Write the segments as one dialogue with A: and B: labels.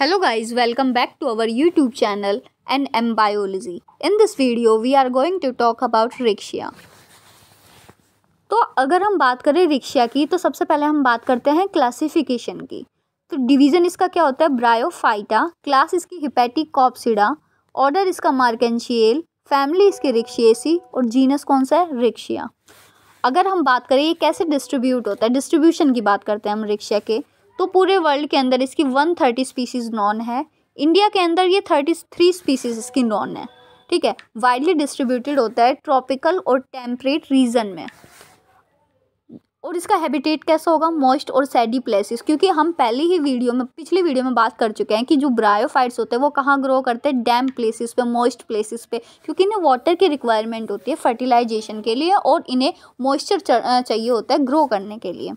A: Hello guys, welcome back to our YouTube channel M Biology. In this video, we are going to talk about Riccia तो अगर हम बात करें रिक्शिया की तो सबसे पहले हम बात करते हैं क्लासिफिकेशन की तो डिवीज़न इसका क्या होता है ब्रायोफाइटा क्लास इसकी हिपैटिक कॉप्सिडा ऑर्डर इसका मार्केशियल फैमिली इसके रिक्शियसी और जीनस कौन सा है रिक्शिया अगर हम बात करें ये कैसे डिस्ट्रीब्यूट होता है डिस्ट्रीब्यूशन की बात करते हैं हम रिक्शा के तो पूरे वर्ल्ड के अंदर इसकी वन थर्टी स्पीसीज़ नॉन है इंडिया के अंदर ये थर्टी थ्री स्पीसीज़ इसकी नॉन है ठीक है वाइडली डिस्ट्रीब्यूटेड होता है ट्रॉपिकल और टेम्परेट रीजन में और इसका हैबिटेट कैसा होगा मॉइस्ट और सैडी प्लेसेस क्योंकि हम पहले ही वीडियो में पिछली वीडियो में बात कर चुके हैं कि जो ब्रायोफाइट्स होते हैं वो कहाँ ग्रो करते हैं डैम प्लेसेस पे मॉइस्ट प्लेसेस पे क्योंकि इन्हें वाटर की रिक्वायरमेंट होती है फर्टिलाइजेशन के लिए और इन्हें मॉइस्चर चाहिए होता है ग्रो करने के लिए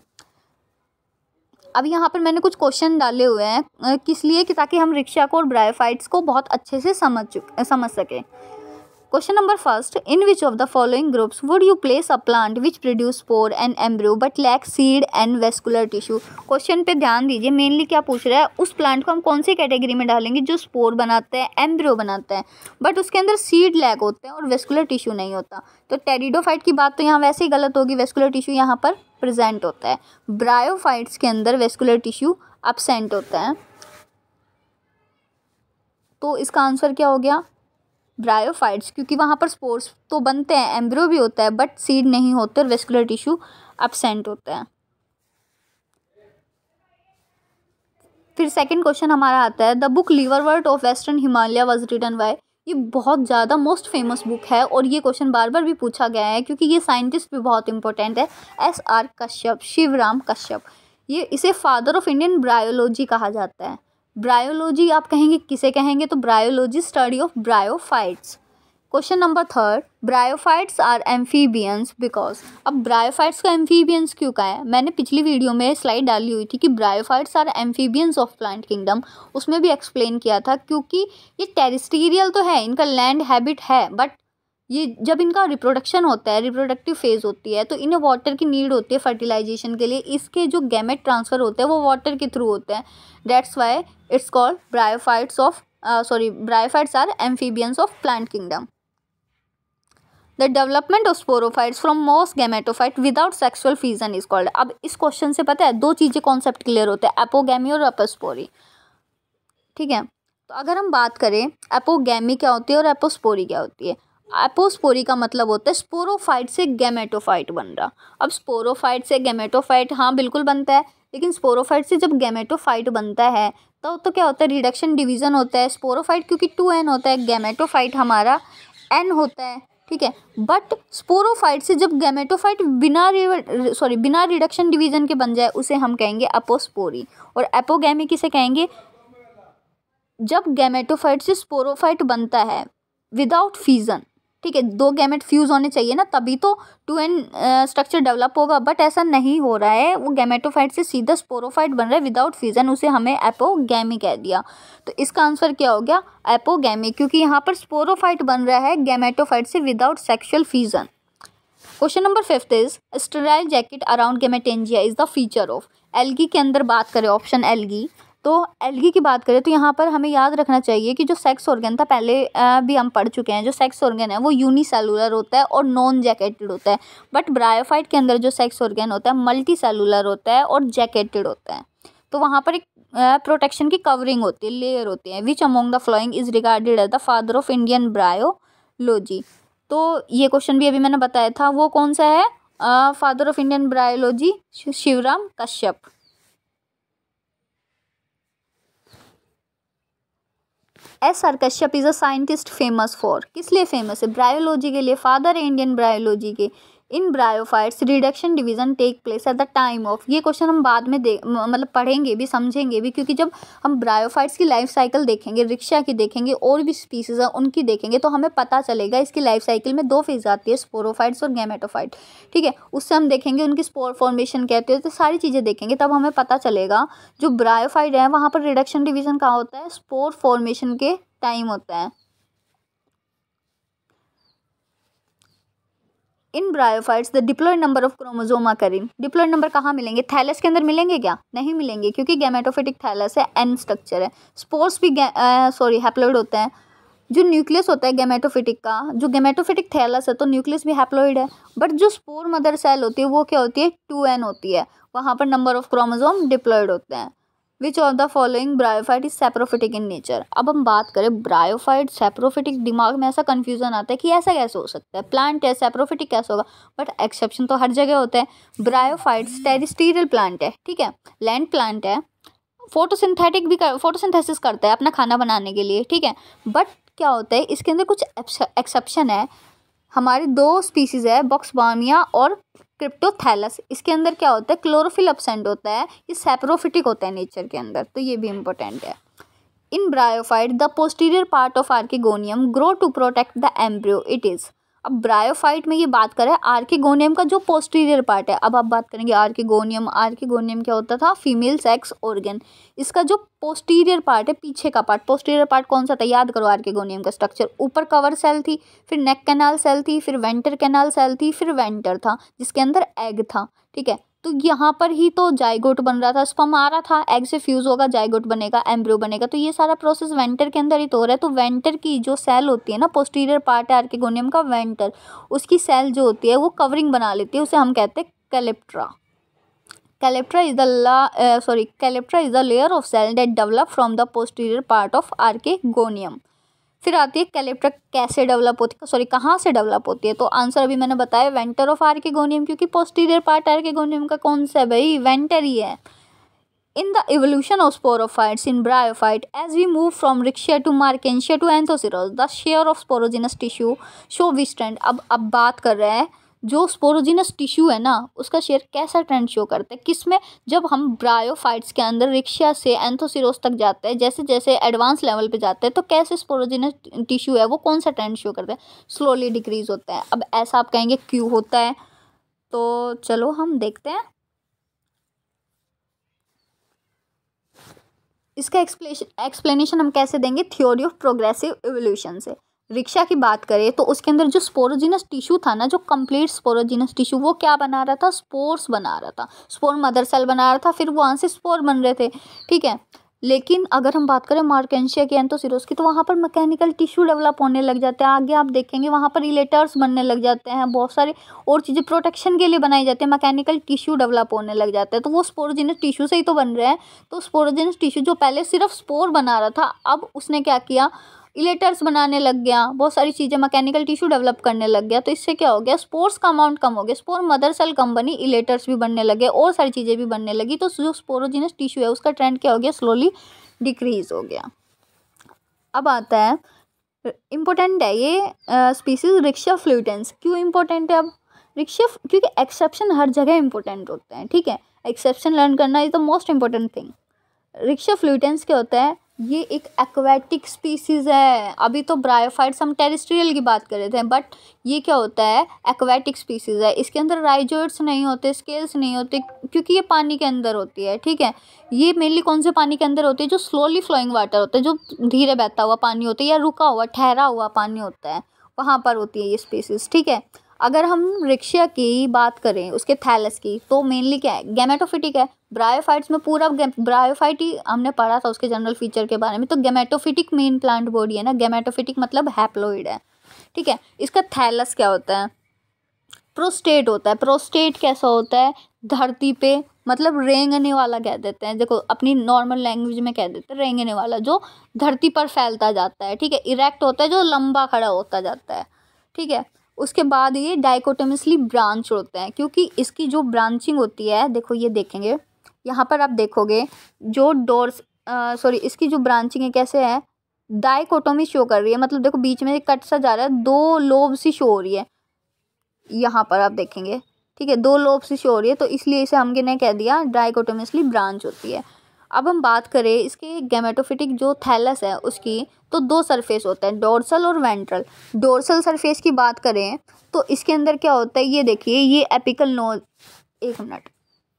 A: अब यहाँ पर मैंने कुछ क्वेश्चन डाले हुए हैं किस लिए कि ताकि हम रिक्शा को और ब्रायोफाइट्स को बहुत अच्छे से समझ चुक समझ सकें question number first in which of the following groups would you place a plant which produce spores and embryo but lack seed and vascular tissue question पे ध्यान दीजिए मेनली क्या पूछ रहा है उस प्लांट को हम कौन सी कैटेगरी में डालेंगे जो स्पोर बनाते हैं एम्ब्रियो बनाते हैं बट उसके अंदर सीड लैक होते हैं और वेस्कुलर टिश्यू नहीं होता तो टेरिडोफाइट की बात तो यहाँ वैसे ही गलत होगी वेस्कुलर टिश्यू यहाँ पर प्रेजेंट होता है ब्रायोफाइट्स के अंदर वेस्कुलर टिश्यू अपसेंट होता है तो इसका आंसर क्या हो गया ब्रायोफाइट्स क्योंकि वहाँ पर स्पोर्स तो बनते हैं एम्ब्रो भी होता है बट सीड नहीं होते और वेस्कुलर टिश्यू अपसेंट होता है फिर सेकंड क्वेश्चन हमारा आता है the book liverwort of western Himalaya was written by ये बहुत ज़्यादा मोस्ट फेमस बुक है और ये क्वेश्चन बार बार भी पूछा गया है क्योंकि ये साइंटिस्ट भी बहुत इंपॉर्टेंट है एस आर कश्यप शिवराम कश्यप ये इसे फादर ऑफ इंडियन ब्रायोलॉजी कहा जाता है ब्रायोलॉजी आप कहेंगे किसे कहेंगे तो bryology study of bryophytes question number third bryophytes are amphibians because अब ब्रायोफाइट्स का एम्फीबियंस क्यों कहा है मैंने पिछली वीडियो में स्लाइड डाली हुई थी कि bryophytes are amphibians of plant kingdom उसमें भी एक्सप्लेन किया था क्योंकि ये टेरिस्टीरियल तो है इनका लैंड हैबिट है बट ये जब इनका रिप्रोडक्शन होता है रिप्रोडक्टिव फेज़ होती है तो इन्हें वाटर की नीड होती है फर्टिलाइजेशन के लिए इसके जो गैमेट ट्रांसफ़र होते हैं वो वाटर के थ्रू होते हैं that's why it's called bryophytes of sorry bryophytes are amphibians of plant kingdom the development of sporophytes from most gametophyte without sexual fusion is called अब इस क्वेश्चन से पता है दो चीज़ें कॉन्सेप्ट क्लियर होते हैं एपोगैमी और एपोस्पोरी ठीक है तो अगर हम बात करें एपोगैमी क्या होती है और एपोस्पोरी क्या होती है एपोस्पोरी का मतलब होता है स्पोरोफाइट से गैमेटोफाइट बन रहा अब स्पोरोफाइट से गैमेटोफाइट हाँ बिल्कुल बनता है लेकिन स्पोरोफाइट से जब गैमेटोफाइट बनता है तो तो क्या होता है रिडक्शन डिवीज़न होता है स्पोरोफाइट क्योंकि टू एन होता है गैमेटोफाइट हमारा एन होता है ठीक है बट स्पोरोफाइट से जब गैमेटोफाइट बिना सॉरी बिना रिडक्शन डिवीजन के बन जाए उसे हम कहेंगे अपोस्पोरी और एपोगैमी किसे कहेंगे जब गैमेटोफाइट से स्पोरोफाइट बनता है विदाउट फीजन ठीक है दो गैमेट फ्यूज़ होने चाहिए ना तभी तो टू एन स्ट्रक्चर डेवलप होगा बट ऐसा नहीं हो रहा है वो गैमेटोफाइट से सीधा स्पोरोफाइट बन रहा है विदाउट फ्यूज़न उसे हमें एपोगैमी कह दिया तो इसका आंसर क्या हो गया एपोगैमी क्योंकि यहाँ पर स्पोरोफाइट बन रहा है गैमेटोफाइट से without sexual fusion question number fifth is sterile jacket around gametangia is the feature of algae के अंदर बात करें ऑप्शन एलगी तो एलगी की बात करें तो यहाँ पर हमें याद रखना चाहिए कि जो सेक्स ऑर्गन था पहले भी हम पढ़ चुके हैं जो सेक्स ऑर्गन है वो यूनिसेलुलर होता है और नॉन जैकेटेड होता है बट ब्रायोफाइट के अंदर जो सेक्स ऑर्गन होता है मल्टी सेलुलर होता है और जैकेटेड होता है तो वहाँ पर एक प्रोटेक्शन की कवरिंग होती है लेयर होती है which among the following is regarded as the father of Indian bryology तो ये क्वेश्चन भी अभी मैंने बताया था वो कौन सा है father of Indian bryology Shivram Kashyap S R Kashyap is a scientist famous for किस लिए फेमस है ब्रायोलॉजी के लिए फादर है इंडियन ब्रायोलॉजी के in bryophytes reduction division take place at the time of ये क्वेश्चन हम बाद में दे मतलब पढ़ेंगे भी समझेंगे भी क्योंकि जब हम ब्रायोफाइट्स की लाइफ साइकिल देखेंगे रिक्शा की देखेंगे और भी स्पीसीज हैं उनकी देखेंगे तो हमें पता चलेगा इसकी लाइफ साइकिल में दो फेज आती है स्पोरोफाइट्स और गैमेटोफाइट ठीक है उससे हम देखेंगे उनकी स्पोर फॉर्मेशन कहते हैं तो सारी चीज़ें देखेंगे तब हमें पता चलेगा जो ब्रायोफाइट है वहाँ पर रिडक्शन डिवीजन कहाँ होता है स्पोर फॉर्मेशन के टाइम होता है in bryophytes the diploid number of chromosome करीन डिप्लोइड नंबर कहाँ मिलेंगे थैलस के अंदर मिलेंगे क्या नहीं मिलेंगे क्योंकि गैमेटोफिटिक थैलस है एन स्ट्रक्चर है स्पोर्ट्स भी सॉरी हैप्लॉयड होते हैं जो न्यूक्लियस होता है गैमेटोफिटिक का जो गेमेटोफिटिक थैलस है तो न्यूक्लियस भी हैप्लोइड है बट जो स्पोर मदर सेल होती है वो क्या होती है टू एन होती है वहाँ पर नंबर ऑफ क्रोमोजोम डिप्लॉयड होते हैं which of the following bryophyte is saprophytic in nature अब हम बात करें ब्रायोफाइट सेप्रोफिटिक दिमाग में ऐसा कन्फ्यूजन आता है कि ऐसा कैसे हो सकता है प्लांट है सेप्रोफिटिक कैसे होगा बट एक्सेप्शन तो हर जगह होते हैं ब्रायोफाइट टेरिस्टीरियल प्लांट है ठीक है लैंड प्लांट है फोटोसिंथेटिक भी कर फोटोसिंथेसिस करता है अपना खाना बनाने के लिए ठीक है बट क्या होता है इसके अंदर कुछ एक्सेप्शन है हमारी दो स्पीसीज़ है बॉक्स बामिया और क्रिप्टोथैलस इसके अंदर क्या होता है क्लोरोफिल अपसेंट होता है ये सेप्रोफिटिक होता है नेचर के अंदर तो ये भी इंपॉर्टेंट है in bryophyte the posterior part of archegonium grow to protect the embryo it is अब ब्रायोफाइट में ये बात करें आर्किगोनियम का जो पोस्टीरियर पार्ट है अब आप बात करेंगे आर्किगोनियम आर्किगोनियम क्या होता था फीमेल सेक्स ऑर्गन इसका जो पोस्टीरियर पार्ट है पीछे का पार्ट पोस्टीरियर पार्ट कौन सा था याद करो आर्किगोनियम का स्ट्रक्चर ऊपर कवर सेल थी फिर नेक कैनाल सेल थी फिर वेंटर कैनाल सेल थी फिर वेंटर था जिसके अंदर एग था ठीक है तो यहाँ पर ही तो जायगोट बन रहा था स्पम आ रहा था एग से फ्यूज़ होगा जायगोट बनेगा एम्ब्रियो बनेगा तो ये सारा प्रोसेस वेंटर के अंदर ही तो हो रहा है तो वेंटर की जो सेल होती है ना पोस्टीरियर पार्ट है आर्केगोनियम का वेंटर उसकी सेल जो होती है वो कवरिंग बना लेती है उसे हम कहते हैं calyptra calyptra is the sorry calyptra is the layer of cell that develop from the posterior part of part फिर आती है कैलिप्टर कैसे डेवलप होती है सॉरी कहाँ से डेवलप होती है तो आंसर अभी मैंने बताया वेंटर ऑफ आर के क्योंकि पोस्टीरियर पार्ट आर के का कौन सा है भाई वेंटर ही है in the evolution of sporophytes in bryophyte as we move from Riccia to मार्केशिया to Anthoceros the share of sporogenous tissue show we stand अब अब बात कर रहे हैं जो स्पोरोजिनस टिश्यू है ना उसका शेयर कैसा ट्रेंड शो करता है किस में जब हम ब्रायोफाइट्स के अंदर रिक्शा से एंथोसिरोस तक जाते हैं जैसे जैसे एडवांस लेवल पे जाते हैं तो कैसे स्पोरोजिनस टिश्यू है वो कौन सा ट्रेंड शो करता है स्लोली डिक्रीज होता है अब ऐसा आप कहेंगे क्यों होता है तो चलो हम देखते हैं इसका एक्सप्लेशन एक्सप्लेनेशन हम कैसे देंगे थ्योरी ऑफ प्रोग्रेसिव एवोल्यूशन से रिक्शा की बात करें तो उसके अंदर जो स्पोरोजिनस टिश्यू था ना जो कंप्लीट स्पोरोजिनस टिश्यू वो क्या बना रहा था स्पोर्स बना रहा था स्पोर मदर सेल बना रहा था फिर वहाँ से स्पोर बन रहे थे ठीक है लेकिन अगर हम बात करें मार्केशिया की एंथोसिरोस की तो वहाँ पर मैकेनिकल टिश्यू डेवलप होने लग जाते हैं आगे आप देखेंगे वहाँ पर रिलेटर्स बनने लग जाते हैं बहुत सारे और चीज़ें प्रोटेक्शन के लिए बनाई जाती है मैकेनिकल टिश्यू डेवलप होने लग जाते हैं तो वो स्पोरोजिनस टिश्यू से ही तो बन रहे हैं तो स्पोरोजिनस टिश्यू जो पहले सिर्फ स्पोर बना रहा था अब उसने क्या किया इलेटर्स बनाने लग गया बहुत सारी चीज़ें मैकेनिकल टिश्यू डेवलप करने लग गया तो इससे क्या हो गया स्पोर्स का अमाउंट कम हो गया स्पोर मदर सेल कम बनी इलेटर्स भी बनने लगे और सारी चीज़ें भी बनने लगी तो जो स्पोरोजिनस टिश्यू है उसका ट्रेंड क्या हो गया स्लोली डिक्रीज हो गया अब आता है इम्पोर्टेंट है ये स्पीसीज रिक्शा फ्लूटेंस क्यों इम्पोर्टेंट है अब रिक्शा क्योंकि एक्सेप्शन हर जगह इंपॉर्टेंट होते हैं ठीक है एक्सेप्शन लर्न करना is the most important thing Riccia fluitans क्या होता है ये एक एक्वेटिक स्पीसीज़ है अभी तो ब्रायोफाइट्स हम टेरिस्ट्रियल की बात कर रहे थे बट ये क्या होता है एक्वेटिक स्पीसीज़ है इसके अंदर राइजोइड्स नहीं होते स्केल्स नहीं होते क्योंकि ये पानी के अंदर होती है ठीक है ये मेनली कौन से पानी के अंदर होती है जो स्लोली फ्लोइंग वाटर होता है जो धीरे बहता हुआ पानी होता है या रुका हुआ ठहरा हुआ पानी होता है वहाँ पर होती है ये स्पीसीज़ ठीक है अगर हम रिक्शा की बात करें उसके थैलस की तो मेनली क्या है गैमेटोफिटिक है ब्रायोफाइट्स में पूरा ब्रायोफाइट ही हमने पढ़ा था उसके जनरल फीचर के बारे में तो गैमेटोफिटिक मेन प्लांट बॉडी है ना गैमेटोफिटिक मतलब हैप्लोइड है ठीक है इसका थैलस क्या होता है प्रोस्टेट होता है प्रोस्टेट कैसा होता है धरती पे मतलब रेंगने वाला कह देते हैं देखो अपनी नॉर्मल लैंग्वेज में कह देते हैं रेंगने वाला जो धरती पर फैलता जाता है ठीक है इरेक्ट होता है जो लंबा खड़ा होता जाता है ठीक है उसके बाद ये डाइकोटमसली ब्रांच होते हैं क्योंकि इसकी जो ब्रांचिंग होती है देखो ये देखेंगे यहाँ पर आप देखोगे जो डोर्स सॉरी इसकी जो ब्रांचिंग है कैसे है डाइकोटोमी शो कर रही है मतलब देखो बीच में कट सा जा रहा है दो लोब सी शो हो रही है यहाँ पर आप देखेंगे ठीक है दो लोब सी शो हो रही है तो इसलिए इसे हमने कह दिया डाइकोटोमसली ब्रांच होती है अब हम बात करें इसके गेमेटोफिटिक जो थैलस है उसकी तो दो सरफेस होते हैं डोर्सल और वेंट्रल डोर्सल सरफेस की बात करें तो इसके अंदर क्या होता है ये देखिए ये एपिकल नोज एक मिनट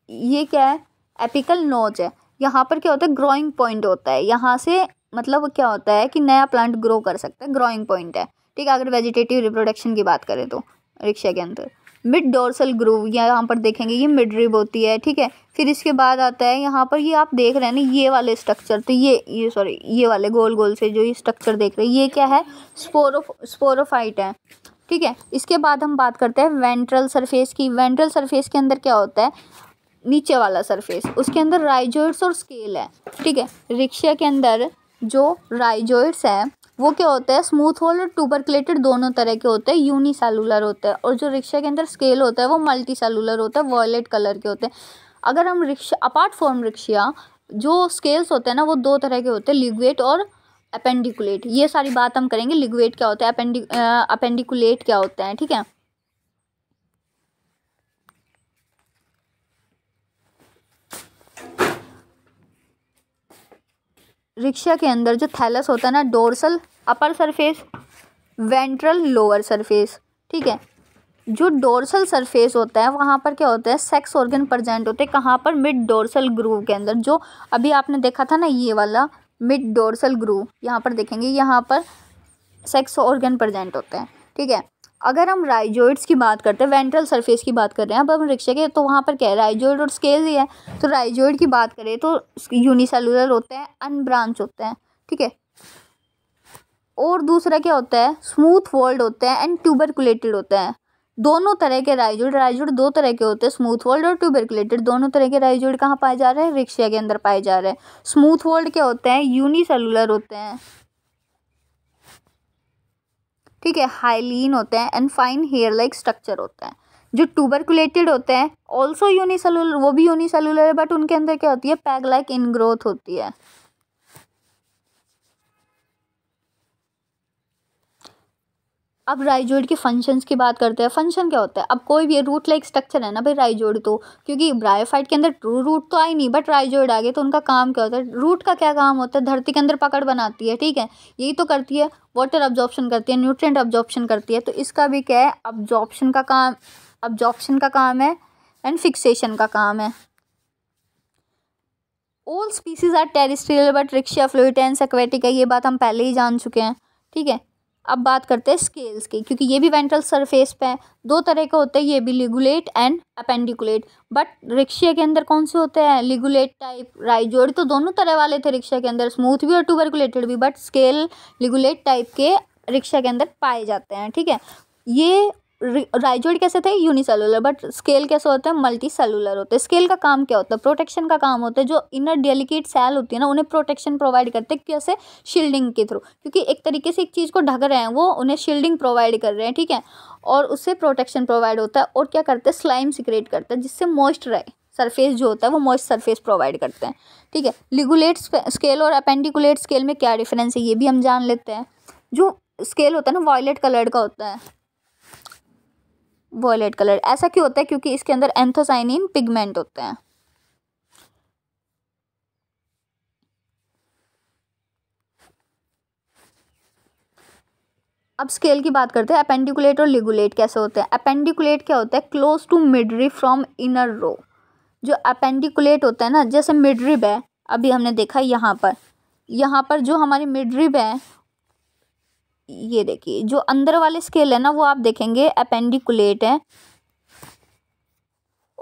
A: ये क्या है एपिकल नोज है यहाँ पर क्या होता है ग्रोइंग पॉइंट होता है यहाँ से मतलब क्या होता है कि नया प्लांट ग्रो कर सकता है ग्रोइंग पॉइंट है ठीक है अगर वेजिटेटिव रिप्रोडक्शन की बात करें तो रिक्शा के अंदर मिड डोर्सल ग्रूव या यहाँ पर देखेंगे ये मिड रिब होती है ठीक है फिर इसके बाद आता है यहाँ पर ये आप देख रहे हैं ना ये वाले स्ट्रक्चर तो ये ये सॉरी ये वाले गोल गोल से जो ये स्ट्रक्चर देख रहे हैं ये क्या है स्पोरो स्पोरोफाइट है ठीक है इसके बाद हम बात करते हैं वेंट्रल सरफेस की वेंट्रल सरफेस के अंदर क्या होता है नीचे वाला सरफेस उसके अंदर राइजोइड्स और स्केल है ठीक है रिक्शा के अंदर जो राइजोइड्स है वो क्या होता है स्मूथ होल और टूबरकलेटेड दोनों तरह के होते हैं यूनिसेलुलर होते हैं और जो रिक्शा के अंदर स्केल होता है वो मल्टी सेलुलर होता है वॉयलेट कलर के होते हैं अगर हम रिक्शा अपार्ट फ्रॉम रिक्शा जो स्केल्स होते हैं ना वो दो तरह के होते हैं लिग्वेट और अपेंडिकुलेट ये सारी बात हम करेंगे लिग्वेट क्या होता है अपेंडिक अपेंडिकुलेट क्या होते हैं ठीक है रिक्शा के अंदर जो थैलस होता है ना dorsal upper surface ventral lower surface ठीक है जो डोर्सल सरफेस होता है वहाँ पर क्या होता है सेक्स ऑर्गन प्रजेंट होते हैं कहाँ पर मिड डोर्सल ग्रूव के अंदर जो अभी आपने देखा था ना ये वाला मिड डोर्सल ग्रूव यहाँ पर देखेंगे यहाँ पर सेक्स ऑर्गन प्रजेंट होते हैं ठीक है अगर हम राइजोइड्स की बात करते हैं वेंट्रल सरफेस की बात कर रहे हैं अब हम रिक्शे के तो वहाँ पर क्या है राइजोइड और स्केल ही है तो राइजोइड की बात करें तो यूनिसेलुलर होते हैं अनब्रांच होते हैं ठीक है और दूसरा क्या होता है स्मूथ वॉल्ड होते हैं एंड ट्यूबरकुलेटेड होते हैं दोनों तरह के राइजोड राइजोड दो तरह के होते हैं स्मूथ वोल्ड और ट्यूबरकुलेटेड दोनों तरह के राइजोड कहाँ पाए जा रहे हैं रिक्शे के अंदर पाए जा रहे हैं स्मूथ वोल्ड क्या होते हैं यूनिसेलुलर होते हैं ठीक है हाइलिन होते हैं and fine hair like structure होते हैं जो ट्यूबरकुलेटेड होते हैं ऑल्सो यूनिसेलुलर वो भी यूनिसेलुलर है बट उनके अंदर क्या होती है पैग लाइक इनग्रोथ होती है अब राइजोइड के फंक्शंस की बात करते हैं फंक्शन क्या होता है अब कोई भी रूट लाइक स्ट्रक्चर है ना भाई राइजोइड तो क्योंकि ब्रायोफाइट के अंदर ट्रू रूट तो आई नहीं बट राइजोइड आ गए तो उनका काम क्या होता है रूट का क्या काम होता है धरती के अंदर पकड़ बनाती है ठीक है यही तो करती है वाटर ऑब्जॉर्प्शन करती है न्यूट्रेंट ऑब्जॉर्प्शन करती है तो इसका भी क्या है ऑब्जॉर्प्शन का काम ऑब्जॉर्प्शन का काम है एंड फिक्सेशन का काम है all species are terrestrial but Riccia fluitans aquatic है ये बात हम पहले ही जान चुके हैं ठीक है अब बात करते हैं स्केल्स की क्योंकि ये भी वेंट्रल सरफेस पे है दो तरह के होते हैं ये भी लिगुलेट एंड अपेंडिकुलेट बट रिक्शे के अंदर कौन से होते हैं लिगुलेट टाइप राइजोड तो दोनों तरह वाले थे रिक्शा के अंदर स्मूथ भी और टूबरकुलेटेड भी बट स्केल लिगुलेट टाइप के रिक्शा के अंदर पाए जाते हैं ठीक है ये राइजोइड कैसे थे यूनिसेलुलर बट स्केल कैसे होते हैं मल्टी सेलुलर होते हैं स्केल का काम क्या होता है प्रोटेक्शन का काम होता है जो इनर डेलिकेट सेल होती है ना उन्हें प्रोटेक्शन प्रोवाइड करते हैं कैसे शील्डिंग के थ्रू क्योंकि एक तरीके से एक चीज़ को ढक रहे हैं वो उन्हें शील्डिंग प्रोवाइड कर रहे हैं ठीक है और उससे प्रोटेक्शन प्रोवाइड होता है और क्या करते हैं स्लाइम सिक्रेट करते हैं जिससे मॉइस्ट रहे सरफेस जो होता है वो मॉइस्ट सरफेस प्रोवाइड करते हैं ठीक है लिगुलेट स्केल और अपेंडिकुलेट स्केल में क्या डिफरेंस है ये भी हम जान लेते हैं जो स्केल होता है ना वॉयलेट कलर का होता है वॉयलेट कलर ऐसा क्यों होता है क्योंकि इसके अंदर एंथोसाइनिन पिगमेंट होते हैं अब स्केल की बात करते हैं अपेंडिकुलेट और लिगुलेट कैसे होते हैं अपेंडिकुलेट क्या होता है close to midrib from inner row जो अपेंडिकुलेट होता है ना जैसे मिडरिब है अभी हमने देखा यहाँ पर यहाँ पर जो हमारी मिडरिब है ये देखिए जो अंदर वाले स्केल है ना वो आप देखेंगे अपेंडिकुलेट है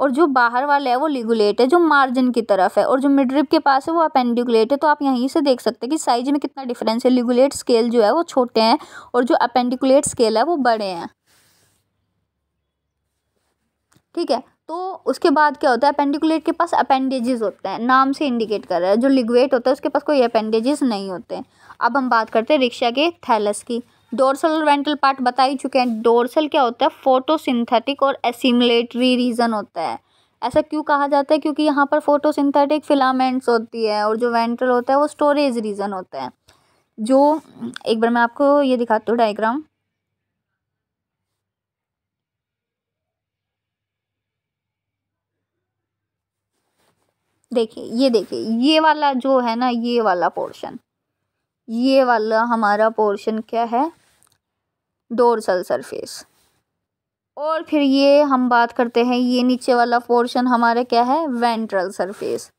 A: और जो बाहर वाला है वो लिगुलेट है जो मार्जिन की तरफ है और जो मिड रिप के पास है वो अपेंडिकुलेट है तो आप यहीं से देख सकते हैं कि साइज में कितना डिफरेंस है लिगुलेट स्केल जो है वो छोटे हैं और जो अपेंडिकुलेट स्केल है वो बड़े हैं ठीक है तो उसके बाद क्या होता है अपेंडिकुलेट के पास अपेंडेजेस होते हैं नाम से इंडिकेट कर रहा है जो लिग्वेट होता है उसके पास कोई अपेंडेजेस नहीं होते हैं अब हम बात करते हैं रिक्शा के थैलस की डोरसल और वेंट्रल पार्ट बता ही चुके हैं डोरसल क्या होता है फोटोसिंथेटिक और एसिमुलेटरी रीजन होता है ऐसा क्यों कहा जाता है क्योंकि यहाँ पर फोटोसिंथेटिक फिलामेंट्स होती है और जो वेंट्रल होता है वो स्टोरेज रीजन होता है जो एक बार मैं आपको ये दिखाती हूँ डायग्राम देखिए ये देखिए ये वाला जो है ना ये वाला पोर्शन ये वाला हमारा पोर्शन क्या है डोरसल सरफेस और फिर ये हम बात करते हैं ये नीचे वाला पोर्शन हमारा क्या है वेंट्रल सरफेस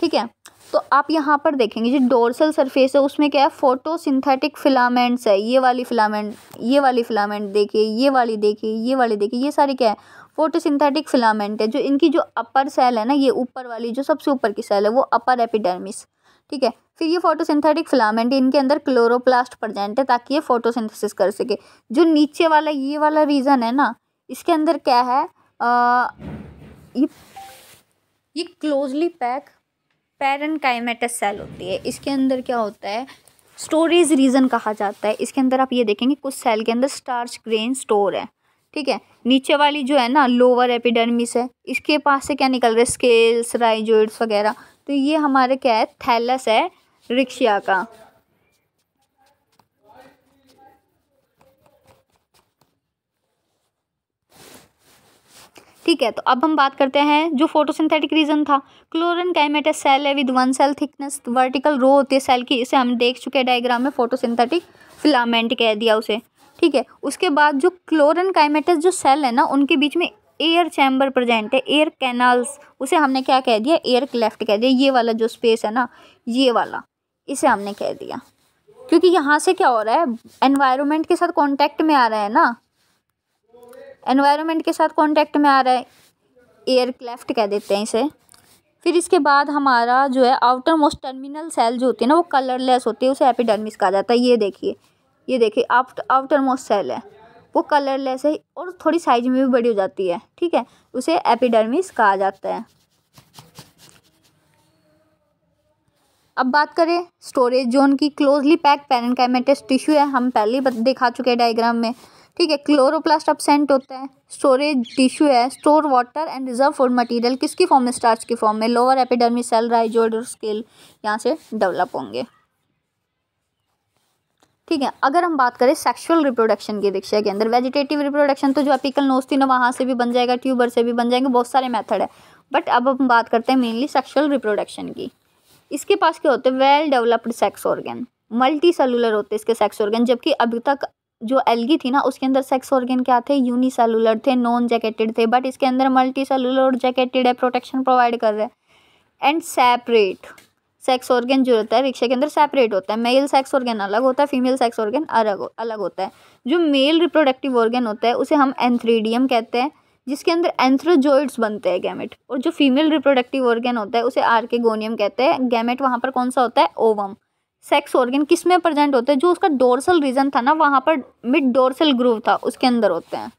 A: ठीक है तो आप यहाँ पर देखेंगे जो डोरसल सरफेस है उसमें क्या है फोटोसिंथेटिक फिलामेंट्स है ये वाली फिलामेंट ये वाली फिलामेंट देखिए ये वाली देखिए ये वाली देखिए ये सारी क्या है फोटोसिंथेटिक फिलामेंट है जो इनकी जो अपर सेल है ना ये ऊपर वाली जो सबसे ऊपर की सेल है वो अपर एपिडर्मिस ठीक है फिर ये फोटोसिंथेटिक फिलामेंट इनके अंदर क्लोरोप्लास्ट प्रजेंट है ताकि ये फोटोसिंथेसिस कर सके जो नीचे वाला ये वाला रीज़न है ना इसके अंदर क्या है आ, ये ये closely pack parenchymatous cell होती है इसके अंदर क्या होता है स्टोरेज रीजन कहा जाता है इसके अंदर आप ये देखेंगे कुछ सेल के अंदर स्टार्च ग्रेन स्टोर है ठीक है नीचे वाली जो है ना लोअर एपिडर्मिस है इसके पास से क्या निकल रहा है स्केल्स राइजोइड्स वगैरह तो ये हमारे क्या है थैलस है रिक्शिया का ठीक है तो अब हम बात करते हैं जो फोटोसिंथेटिक रीजन था क्लोरन कैमेटा सेल है with one cell thickness vertical row होती है सेल की इसे हम देख चुके हैं डायग्राम में फोटोसिंथेटिक फिलामेंट कह दिया उसे ठीक है उसके बाद जो क्लोरन कैमेटस जो सेल है ना उनके बीच में एयर चैम्बर प्रजेंट है एयर कैनाल्स उसे हमने क्या कह दिया एयर क्लेफ्ट कह दिया ये वाला जो स्पेस है ना ये वाला इसे हमने कह दिया क्योंकि यहाँ से क्या हो रहा है एनवायरमेंट के साथ कांटेक्ट में आ रहा है ना एनवायरमेंट के साथ कांटेक्ट में आ रहा है एयर क्लेफ्ट कह देते हैं इसे फिर इसके बाद हमारा जो है आउटर मोस्ट टर्मिनल सेल जो होती है ना वो कलरलेस होती है उसे एपिडर्मिस कहा जाता है ये देखिए ये देखिए आउट आउटर मोस्ट सेल है वो कलरलेस है और थोड़ी साइज में भी बड़ी हो जाती है ठीक है उसे एपिडर्मिस कहा जाता है अब बात करें स्टोरेज जोन की क्लोजली पैक पैरेंकाइमेटस टिश्यू है हम पहले दिखा चुके हैं डायग्राम में ठीक है क्लोरोप्लास्ट अपसेंट होता है स्टोरेज टिश्यू है store water and reserve food material किसकी फॉर्म में स्टार्च की फॉर्म में लोअर एपिडर्मी सेल राइजोड और स्केल यहाँ से डेवलप होंगे ठीक है अगर हम बात करें सेक्सुअल रिप्रोडक्शन की दीक्षा के अंदर वेजिटेटिव रिप्रोडक्शन तो जो अपिकल नोज थी ना वहाँ से भी बन जाएगा ट्यूबर से भी बन जाएंगे बहुत सारे मेथड है बट अब हम बात करते हैं मेनली सेक्सुअल रिप्रोडक्शन की इसके पास क्या होते हैं well developed sex organ multi cellular होते हैं इसके सेक्स ऑर्गन जबकि अभी तक जो एलगी थी ना उसके अंदर सेक्स ऑर्गेन क्या थे यूनिसेलुलर थे नॉन जैकेटेड थे बट इसके अंदर मल्टी सेलुलर और जैकेटेड है प्रोटेक्शन प्रोवाइड कर रहे हैं एंड सेपरेट सेक्स ऑर्गेन जो होता है रिक्शे के अंदर सेपरेट होता है मेल सेक्स ऑर्गेन अलग होता है फीमेल सेक्स ऑर्गेन अलग अलग होता है जो मेल रिप्रोडक्टिव ऑर्गेन होता है उसे हम एंथ्रीडियम कहते हैं जिसके अंदर एंथ्रोजोइड्स बनते हैं गैमेट और जो फीमेल रिप्रोडक्टिव ऑर्गेन होता है उसे आर्केगोनियम कहते हैं गैमेट वहाँ पर कौन सा होता है ओवम सेक्स ऑर्गन किस में प्रजेंट होते हैं जो उसका डोरसल रीजन था ना वहाँ पर मिड डोरसल ग्रूव था उसके अंदर होते हैं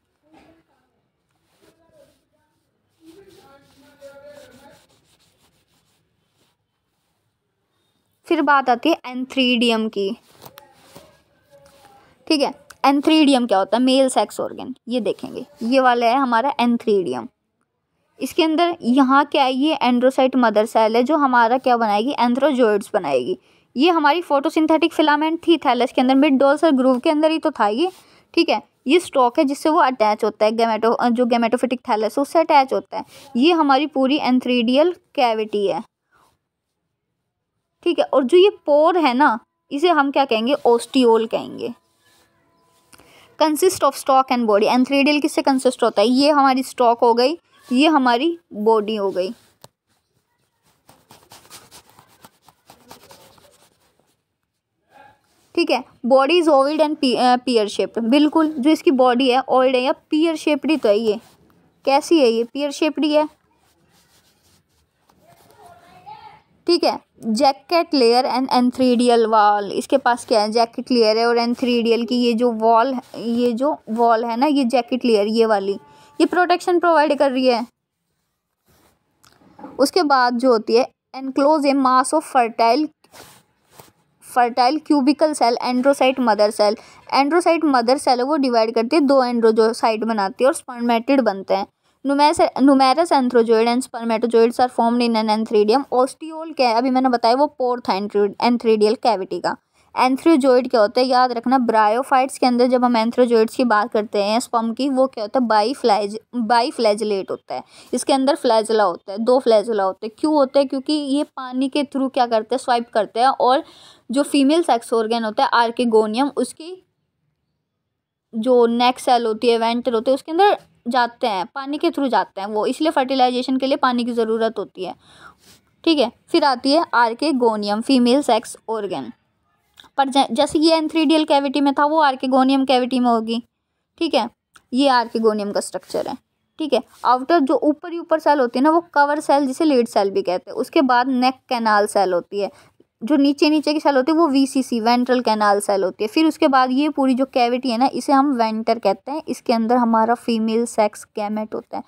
A: फिर बात आती है एंथ्रीडियम की ठीक है एंथ्रीडियम क्या होता है मेल सेक्स ऑर्गन ये देखेंगे ये वाला है हमारा एंथ्रीडियम इसके अंदर यहाँ क्या है ये एंड्रोसाइट मदर सेल है जो हमारा क्या बनाएगी एंथ्रोजोइड्स बनाएगी ये हमारी फोटोसिंथेटिक फिलामेंट थी थैलस के अंदर मिड डोल्स और ग्रूव के अंदर ही तो था ये ठीक है ये स्टॉक है जिससे वो अटैच होता है गेमेटो जो गेमेटोफिटिक थैलस है उससे अटैच होता है ये हमारी पूरी एंथ्रीडियल कैविटी है ठीक है और जो ये पोर है ना इसे हम क्या कहेंगे ओस्टियोल कहेंगे consist of stalk and body antheridial किससे कंसिस्ट होता है ये हमारी स्टॉक हो गई ये हमारी बॉडी हो गई ठीक है body is oval and pear shaped बिल्कुल जो इसकी बॉडी है ओल्ड है या पियर शेप्ड ही तो है ये कैसी है ये पियर शेप्ड ही है ठीक है jacket layer and antheridial wall इसके पास क्या है जैकेट लेयर है और एंथ्रीडियल की ये जो वॉल ये जो वॉल है ना ये जैकेट लेयर ये वाली ये प्रोटेक्शन प्रोवाइड कर रही है उसके बाद जो होती है enclose a mass of fertile fertile cubical cell androcyte mother cell androcyte mother cell है वो डिवाइड करती है दो एंड्रोजोसाइट बनाती है और स्पर्मेटिड बनते हैं numerous antherozoid and spermatozoids are form in an antheridium ostiole क्या है अभी मैंने बताया वो पोर्थ एंथ्रीडियल कैविटी का एंथ्रोजोइड क्या होता है याद रखना ब्रायोफाइट्स के अंदर जब हम एंथ्रोजोइड्स की बात करते हैं स्पम की वो क्या होता है बाई फ्लैज बाई फ्लैजलेट होता है इसके अंदर फ्लैजला होता है दो फ्लैजला होते हैं क्यों होते हैं क्योंकि ये पानी के थ्रू क्या करते हैं स्वाइप करते हैं और जो फीमेल सेक्स ऑर्गेन होता है आर्केगोनियम उसकी जो नेक सेल होती है वेंटर होते हैं उसके अंदर जाते हैं पानी के थ्रू जाते हैं वो इसलिए फर्टिलाइजेशन के लिए पानी की ज़रूरत होती है ठीक है फिर आती है आर्केगोनियम फीमेल सेक्स ऑर्गेन पर जैसे ये एंथ्रीडियल कैविटी में था वो आर्केगोनियम कैविटी में होगी ठीक है ये आर्केगोनियम का स्ट्रक्चर है ठीक है आउटर जो ऊपर ही ऊपर सेल होती है ना वो कवर सेल जिसे लीड सेल भी कहते हैं उसके बाद नेक कैनाल सेल होती है जो नीचे नीचे की सेल होती है वो वीसीसी वेंट्रल कैनाल सेल होती है फिर उसके बाद ये पूरी जो कैविटी है ना इसे हम वेंटर कहते हैं इसके अंदर हमारा फीमेल सेक्स गैमेट होता है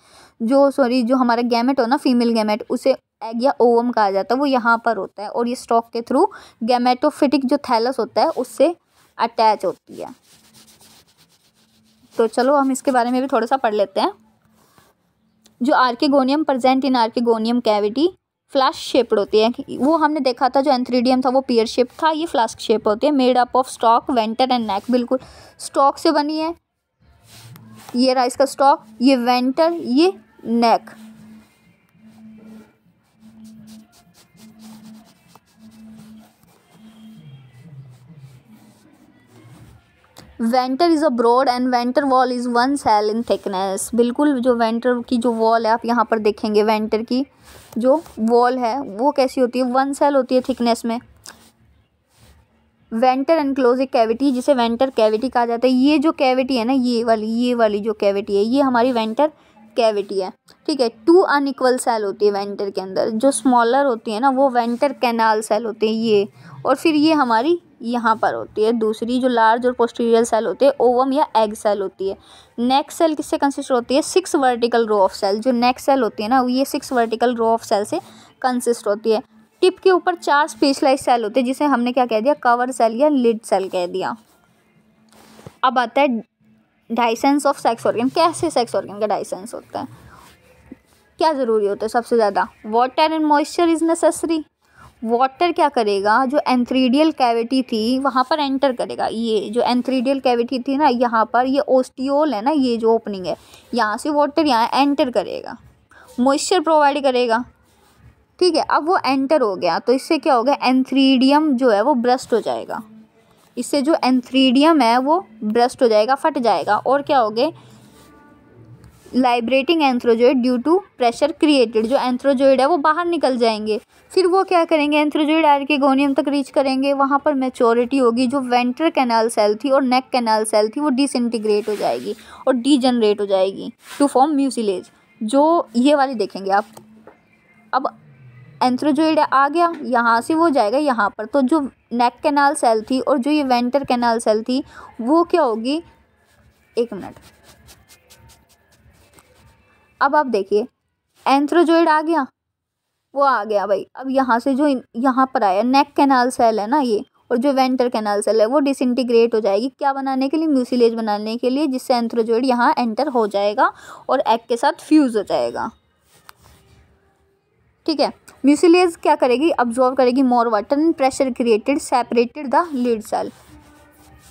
A: जो सॉरी जो हमारा गैमेट हो ना फीमेल गैमेट उसे एग या ओवम कहा जाता है वो यहाँ पर होता है और ये स्टॉक के थ्रू गैमेटोफिटिक जो थैलस होता है उससे अटैच होती है तो चलो हम इसके बारे में भी थोड़ा सा पढ़ लेते हैं जो archegonium present in archegonium cavity flask shaped होती है वो हमने देखा था जो एंथ्रीडियम था वो पियर शेप था ये फ्लास्क शेप होती है made up of stalk venter and neck बिल्कुल स्टॉक से बनी है ये रहा इसका स्टॉक ये वेंटर ये neck venter is a broad and venter wall is one cell in thickness बिल्कुल जो वेंटर की जो वॉल है आप यहाँ पर देखेंगे वेंटर की जो वॉल है वो कैसी होती है वन सेल होती है थिकनेस में वेंटर एनक्लोज एक कैविटी जिसे वेंटर कैविटी कहा जाता है ये जो कैविटी है ना ये वाली ये वाली जो कैविटी है ये हमारी वेंटर कैविटी है ठीक है टू इक्वल सेल होती है वेंटर के अंदर जो स्मॉलर होती है ना वो वेंटर कैनाल सेल होते हैं ये और फिर ये हमारी यहाँ पर होती है दूसरी जो लार्ज और पोस्टीरियल सेल होती है ओवम या एग सेल होती है नेक सेल किससे कंसिस्ट होती है six vertical row of cell जो नेक सेल होती है ना ये six vertical row of cell से कंसिस्ट होती है टिप के ऊपर चार स्पेशलाइज सेल होते हैं जिसे हमने क्या कह दिया कवर सेल या लिड सेल कह दिया अब आता है डाइसेंस ऑफ सेक्स ऑर्गन कैसे सेक्स ऑर्गन का डाइसेंस होता है क्या ज़रूरी होता है सबसे ज़्यादा water and moisture is necessary water क्या करेगा जो एंथ्रीडियल कैविटी थी वहाँ पर एंटर करेगा ये जो एंथ्रीडियल कैविटी थी ना यहाँ पर ये ओस्टियोल है ना ये जो ओपनिंग है यहाँ से वाटर यहाँ एंटर करेगा मॉइस्चर प्रोवाइड करेगा ठीक है अब वो एंटर हो गया तो इससे क्या हो गया एंथ्रीडियम जो है वो ब्रस्ट हो जाएगा इससे जो एंथ्रीडियम है वो ब्रस्ट हो जाएगा फट जाएगा और क्या हो गया liberating antherozoid due to pressure created जो एंथ्रोजोइड है वो बाहर निकल जाएंगे फिर वो क्या करेंगे एंथ्रोजोइड आर्केगोनियम तक रीच करेंगे वहाँ पर मेचोरिटी होगी जो वेंटर कैनाल सेल थी और नेक कैनाल सेल थी वो डिसइंटीग्रेट हो जाएगी और डीजनरेट हो जाएगी टू फॉर्म म्यूसिलेज जो ये वाली देखेंगे आप अब एंथ्रोजोइड आ गया यहाँ से वो जाएगा यहाँ पर तो जो नेक कैनाल सेल थी और जो ये वेंटर कैनाल सेल थी वो क्या होगी एक मिनट अब आप देखिए एंथ्रोजोइड आ गया वो आ गया भाई अब यहाँ से जो यहाँ पर आया नेक कैनाल सेल है ना ये और जो वेंटर कैनाल सेल है वो डिसइंटीग्रेट हो जाएगी क्या बनाने के लिए म्यूसिलेज बनाने के लिए जिससे एंथ्रोजोइड यहाँ एंटर हो जाएगा और एग के साथ फ्यूज़ हो जाएगा ठीक है म्यूसिलेज क्या करेगी अब्जॉर्व करेगी more water and pressure created separated the lid cell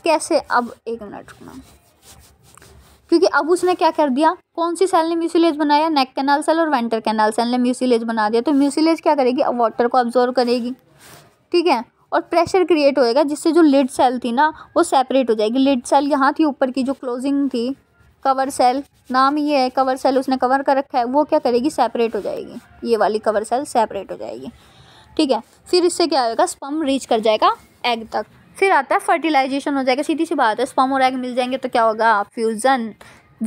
A: कैसे अब एक मिनट रुकना क्योंकि अब उसने क्या कर दिया कौन सी सेल ने म्यूसिलेज बनाया नेक कैनाल सेल और वेंटर कैनाल सेल ने म्यूसिलेज बना दिया तो म्यूसिलेज क्या करेगी अब वाटर को ऑब्जॉर्व करेगी ठीक है और प्रेशर क्रिएट होएगा जिससे जो लिड सेल थी ना वो सेपरेट हो जाएगी लिड सेल यहाँ थी ऊपर की जो क्लोजिंग थी कवर सेल नाम ये है कवर सेल उसने कवर कर रखा है वो क्या करेगी सेपरेट हो जाएगी ये वाली कवर सेल सेपरेट हो जाएगी ठीक है फिर इससे क्या होएगा स्पम रीच कर जाएगा एग तक फिर आता है फर्टिलाइजेशन हो जाएगा सीधी सी बात है स्पॉम और एग मिल जाएंगे तो क्या होगा फ्यूज़न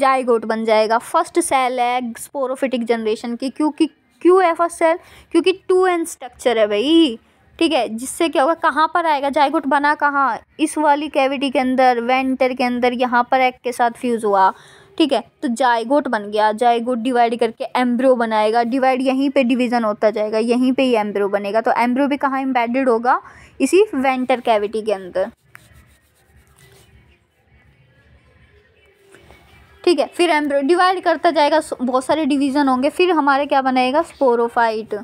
A: जाइगोट बन जाएगा फर्स्ट सेल है स्पोरोफिटिक जनरेशन की क्योंकि क्यों है फर्स्ट सेल क्योंकि टू एंड स्ट्रक्चर है भाई ठीक है जिससे क्या होगा कहाँ पर आएगा जाइगोट बना कहाँ इस वाली कैविटी के अंदर वेंटर के अंदर यहाँ पर एग के साथ फ्यूज़ हुआ ठीक है तो जायगोट बन गया जायगोट डिवाइड करके एम्ब्रो बनाएगा डिवाइड यहीं पे डिवीज़न होता जाएगा यहीं पे ही एम्ब्रो बनेगा तो एम्ब्रो भी कहाँ एम्बेडेड होगा इसी वेंटर कैविटी के अंदर ठीक है फिर एम्ब्रो डिवाइड करता जाएगा बहुत सारे डिवीज़न होंगे फिर हमारे क्या बनाएगा स्पोरोफाइट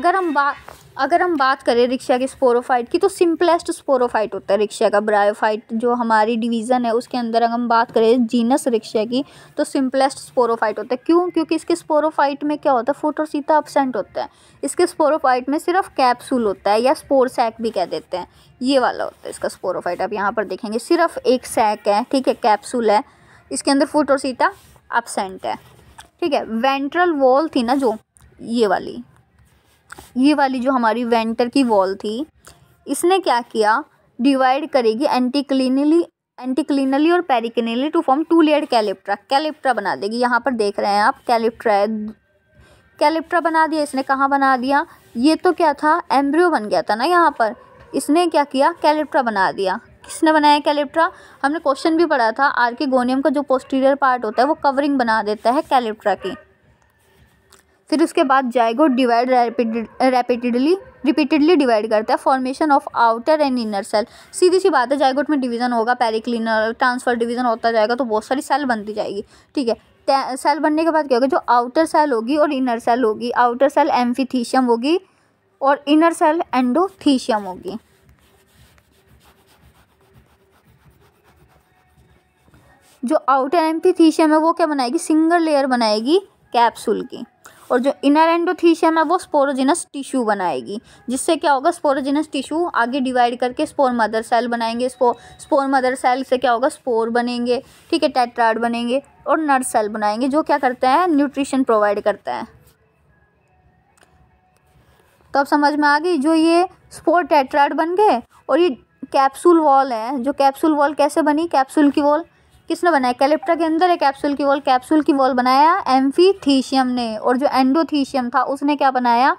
A: अगर हम बात अगर हम बात करें रिक्शा के स्पोरोफाइट की तो सिंपलेस्ट स्पोरोफाइट होता है रिक्शा का ब्रायोफाइट जो हमारी डिवीज़न है उसके अंदर अगर हम बात करें जीनस रिक्शा की तो सिंपलेस्ट स्पोरोफाइट होता है क्यों क्योंकि इसके स्पोरोफाइट में क्या होता है फोटोसीता अपसेंट होता है इसके स्पोरोफाइट में सिर्फ कैप्सूल होता है या स्पोर सैक भी कह देते हैं ये वाला होता है इसका स्पोरोफाइट आप यहाँ पर देखेंगे सिर्फ एक सैक है ठीक है कैप्सूल है इसके अंदर फोटोसीता अपसेंट है ठीक है वेंट्रल वॉल थी ना जो ये वाली ये वाली जो हमारी वेंटर की वॉल थी इसने क्या किया डिवाइड करेगी एंटीक्लिनली एंटीक्लिनली और periclinally to form two layer calyptra calyptra बना देगी यहाँ पर देख रहे हैं आप कैलिप्ट्रा कैलिप्ट्रा बना दिया इसने कहाँ बना दिया ये तो क्या था एम्ब्रियो बन गया था ना यहाँ पर इसने क्या किया कैलिप्ट्रा बना दिया किसने बनाया कैलिप्ट्रा हमने क्वेश्चन भी पढ़ा था आर के गोनियम का जो पोस्टीरियर पार्ट होता है वो कवरिंग बना देता है कैलिप्ट्रा की फिर उसके बाद zygote divide rapidly repeatedly divide करता है formation of outer and inner cell सीधी सी बात है जाइगोट में डिवीजन होगा पेरिक्लिनर ट्रांसफर डिवीजन होता जाएगा तो बहुत सारी सेल बनती जाएगी ठीक है सेल बनने के बाद क्या होगा जो आउटर सेल होगी और इनर सेल होगी आउटर सेल एम्फीथीशियम होगी और इनर सेल एंडोथीशियम होगी जो आउटर एम्फीथीशियम है वो क्या बनाएगी सिंगल लेयर बनाएगी कैप्सूल की और जो इनर एंडोथीशियम है वो स्पोरोजिनस टिश्यू बनाएगी जिससे क्या होगा स्पोरोजिनस टिश्यू आगे डिवाइड करके स्पोर मदर सेल बनाएंगे स्पो स्पोर मदर सेल से क्या होगा स्पोर बनेंगे ठीक है टेट्राड बनेंगे और नर सेल बनाएंगे जो क्या करते हैं न्यूट्रिशन प्रोवाइड करते हैं तो अब समझ में आ गई जो ये स्पोर टेट्राड बन गए और ये कैप्सूल वॉल है जो कैप्सूल वॉल कैसे बनी कैप्सूल की वॉल किसने बनाया कैलिप्टा के अंदर एक कैप्सूल की वॉल कैप्सूल की वॉल बनाया एम्फीथीशियम ने और जो एंडोथीशियम था उसने क्या बनाया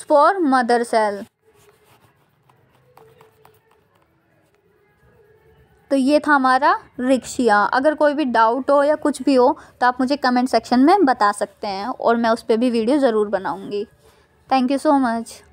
A: स्पोर मदर सेल तो ये था हमारा रिक्शिया अगर कोई भी डाउट हो या कुछ भी हो तो आप मुझे कमेंट सेक्शन में बता सकते हैं और मैं उस पर भी वीडियो ज़रूर बनाऊँगी थैंक यू सो मच